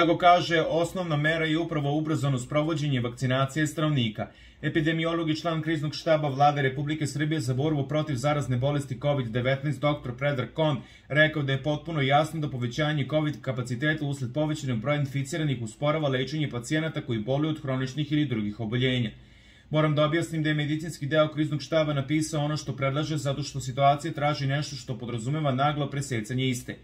Kako kaže, osnovna mera je upravo ubrzano sprovođenje vakcinacije stanovnika. Epidemiolog i član kriznog štaba vlade Republike Srbije za borbu protiv zarazne bolesti COVID-19 dr. Predrag Kon rekao da je potpuno jasno da povećanje COVID kapaciteta usled povećanog broja inficiranih usporava lečenje pacijenata koji boluju od hroničnih ili drugih oboljenja. Moram da objasnim da je medicinski deo kriznog štaba napisao ono što predlaže zato što situacija traži nešto što podrazumeva naglo presecanje iste.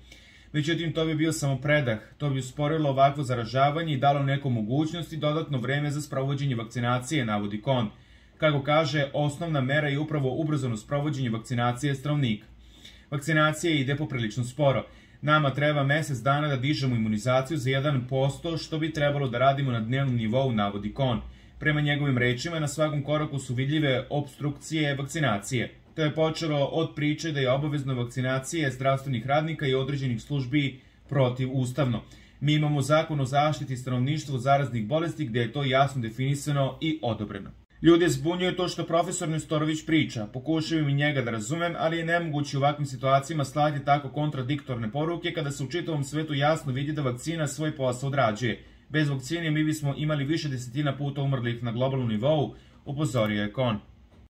Međutim, to bi bio samo predah. To bi usporilo ovakvo zaražavanje i dalo neko mogućnost i dodatno vreme za sprovođenje vakcinacije, navodi Kon. Kako kaže, osnovna mera je upravo ubrzano sprovođenje vakcinacije stravnik. Vakcinacija ide poprilično sporo. Nama treba mesec dana da dižemo imunizaciju za 1%, što bi trebalo da radimo na dnevnom nivou, navodi Kon. Prema njegovim rečima, na svakom koraku su vidljive obstrukcije vakcinacije. To je počelo od priče da je obavezna vakcinacija zdravstvenih radnika i određenih službi protiv ustavno. Mi imamo zakon o zaštiti stanovništva od zaraznih bolesti gde je to jasno definisano i odobreno. Ljude zbunjuje to što profesor Nestorović priča. Pokušaju i njega da razumem, ali je nemoguće u ovakvim situacijama slati tako kontradiktorne poruke kada se u čitavom svetu jasno vidi da vakcina svoj posao odrađuje. Bez vakcine mi bismo imali više desetina puta umrlih na globalnom nivou, upozorio je Kon.